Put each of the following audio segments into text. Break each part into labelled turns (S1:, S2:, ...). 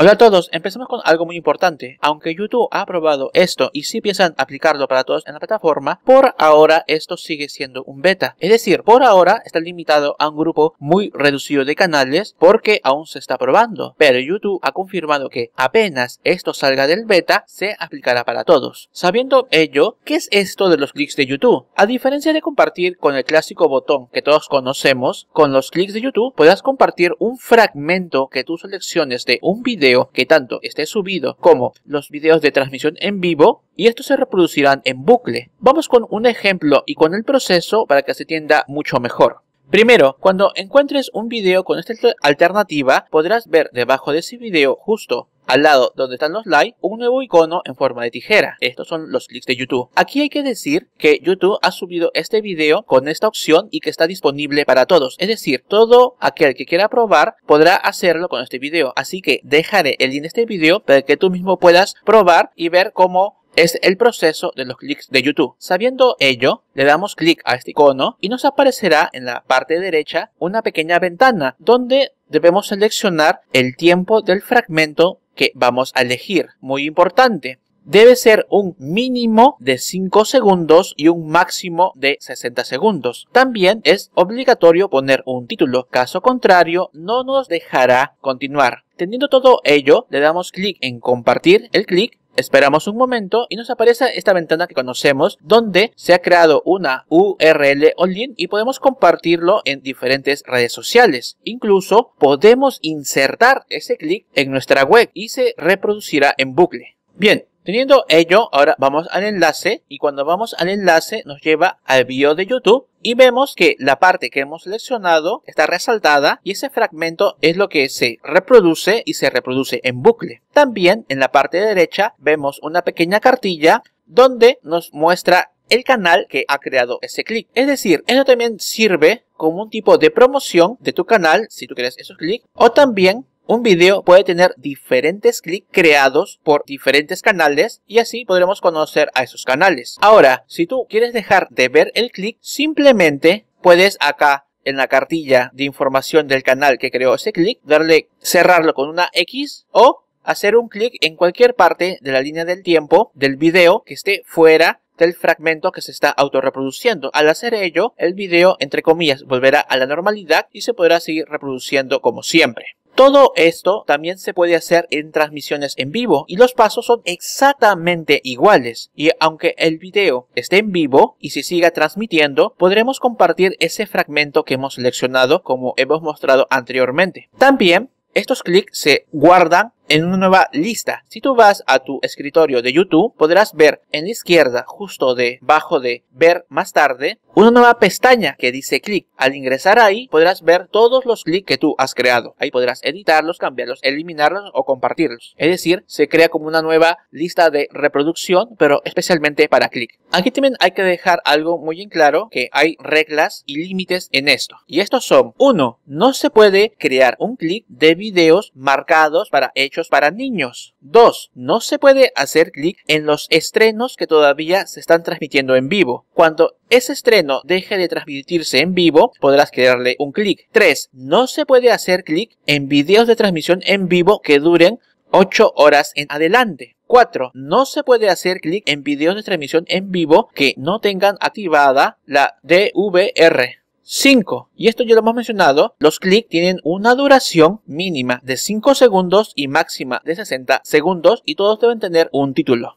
S1: Hola a todos, empecemos con algo muy importante. Aunque YouTube ha probado esto y sí piensan aplicarlo para todos en la plataforma, por ahora esto sigue siendo un beta. Es decir, por ahora está limitado a un grupo muy reducido de canales porque aún se está probando. Pero YouTube ha confirmado que apenas esto salga del beta, se aplicará para todos. Sabiendo ello, ¿qué es esto de los clics de YouTube? A diferencia de compartir con el clásico botón que todos conocemos, con los clics de YouTube podrás compartir un fragmento que tú selecciones de un video que tanto esté subido como los videos de transmisión en vivo y estos se reproducirán en bucle. Vamos con un ejemplo y con el proceso para que se entienda mucho mejor. Primero, cuando encuentres un video con esta alternativa, podrás ver debajo de ese video justo al lado donde están los likes, un nuevo icono en forma de tijera. Estos son los clics de YouTube. Aquí hay que decir que YouTube ha subido este video con esta opción y que está disponible para todos. Es decir, todo aquel que quiera probar podrá hacerlo con este video. Así que dejaré el link de este video para que tú mismo puedas probar y ver cómo es el proceso de los clics de YouTube. Sabiendo ello, le damos clic a este icono y nos aparecerá en la parte derecha una pequeña ventana donde debemos seleccionar el tiempo del fragmento que vamos a elegir. Muy importante. Debe ser un mínimo de 5 segundos y un máximo de 60 segundos. También es obligatorio poner un título, caso contrario no nos dejará continuar. Teniendo todo ello, le damos clic en compartir el clic Esperamos un momento y nos aparece esta ventana que conocemos donde se ha creado una URL online y podemos compartirlo en diferentes redes sociales. Incluso podemos insertar ese clic en nuestra web y se reproducirá en bucle. Bien, Teniendo ello, ahora vamos al enlace y cuando vamos al enlace nos lleva al video de YouTube y vemos que la parte que hemos seleccionado está resaltada y ese fragmento es lo que se reproduce y se reproduce en bucle. También en la parte derecha vemos una pequeña cartilla donde nos muestra el canal que ha creado ese clic. Es decir, eso también sirve como un tipo de promoción de tu canal si tú quieres esos clics o también un video puede tener diferentes clics creados por diferentes canales y así podremos conocer a esos canales. Ahora, si tú quieres dejar de ver el clic, simplemente puedes acá en la cartilla de información del canal que creó ese clic, darle cerrarlo con una X o hacer un clic en cualquier parte de la línea del tiempo del video que esté fuera del fragmento que se está autorreproduciendo. Al hacer ello, el video, entre comillas, volverá a la normalidad y se podrá seguir reproduciendo como siempre. Todo esto también se puede hacer en transmisiones en vivo y los pasos son exactamente iguales. Y aunque el video esté en vivo y se siga transmitiendo, podremos compartir ese fragmento que hemos seleccionado como hemos mostrado anteriormente. También estos clics se guardan en una nueva lista. Si tú vas a tu escritorio de YouTube, podrás ver en la izquierda, justo debajo de ver más tarde, una nueva pestaña que dice clic. Al ingresar ahí, podrás ver todos los clics que tú has creado. Ahí podrás editarlos, cambiarlos, eliminarlos o compartirlos. Es decir, se crea como una nueva lista de reproducción, pero especialmente para clic. Aquí también hay que dejar algo muy en claro, que hay reglas y límites en esto. Y estos son, uno, No se puede crear un clic de videos marcados para hechos para niños. 2. No se puede hacer clic en los estrenos que todavía se están transmitiendo en vivo. Cuando ese estreno deje de transmitirse en vivo, podrás crearle un clic. 3. No se puede hacer clic en videos de transmisión en vivo que duren 8 horas en adelante. 4. No se puede hacer clic en videos de transmisión en vivo que no tengan activada la DVR. 5. Y esto ya lo hemos mencionado, los clics tienen una duración mínima de 5 segundos y máxima de 60 segundos y todos deben tener un título.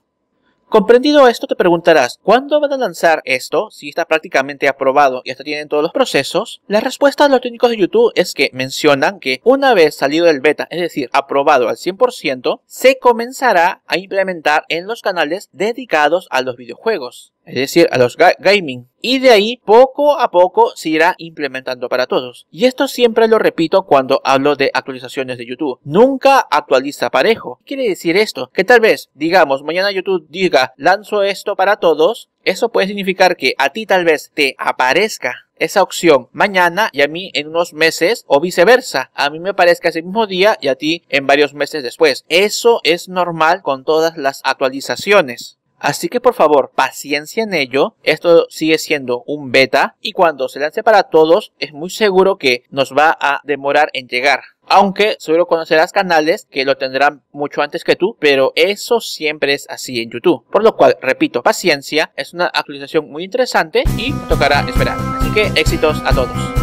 S1: Comprendido esto, te preguntarás, ¿cuándo van a lanzar esto? Si está prácticamente aprobado y hasta tienen todos los procesos. La respuesta de los técnicos de YouTube es que mencionan que una vez salido del beta, es decir, aprobado al 100%, se comenzará a implementar en los canales dedicados a los videojuegos es decir, a los gaming. Y de ahí poco a poco se irá implementando para todos. Y esto siempre lo repito cuando hablo de actualizaciones de YouTube. Nunca actualiza parejo. ¿Qué quiere decir esto? Que tal vez, digamos, mañana YouTube diga, lanzo esto para todos. Eso puede significar que a ti tal vez te aparezca esa opción mañana y a mí en unos meses o viceversa. A mí me aparezca ese mismo día y a ti en varios meses después. Eso es normal con todas las actualizaciones. Así que por favor, paciencia en ello. Esto sigue siendo un beta y cuando se lance para todos es muy seguro que nos va a demorar en llegar. Aunque seguro conocerás canales que lo tendrán mucho antes que tú, pero eso siempre es así en YouTube. Por lo cual, repito, paciencia, es una actualización muy interesante y tocará esperar. Así que éxitos a todos.